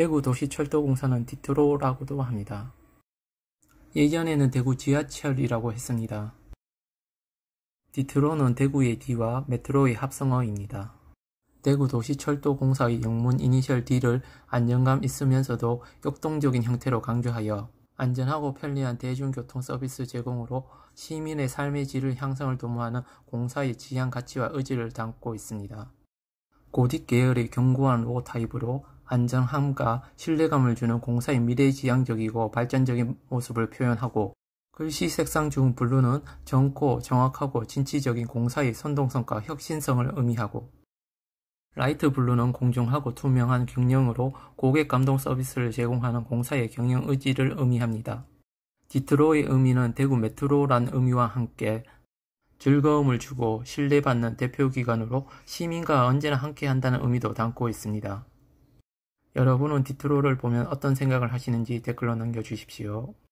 대구 도시철도공사는 디트로라고도 합니다. 예전에는 대구 지하철이라고 했습니다. 디트로는 대구의 D와 메트로의 합성어입니다. 대구 도시철도공사의 영문 이니셜 D를 안정감 있으면서도 역동적인 형태로 강조하여 안전하고 편리한 대중교통 서비스 제공으로 시민의 삶의 질을 향상을 도모하는 공사의 지향 가치와 의지를 담고 있습니다. 고딕 계열의 견고한 로고 타입으로 안정함과 신뢰감을 주는 공사의 미래지향적이고 발전적인 모습을 표현하고 글씨 색상 중 블루는 젊고 정확하고 진취적인 공사의 선동성과 혁신성을 의미하고 라이트 블루는 공정하고 투명한 경영으로 고객 감동 서비스를 제공하는 공사의 경영 의지를 의미합니다. 디트로의 의미는 대구 메트로란 의미와 함께 즐거움을 주고 신뢰받는 대표기관으로 시민과 언제나 함께 한다는 의미도 담고 있습니다. 여러분은 디트로를 보면 어떤 생각을 하시는지 댓글로 남겨주십시오.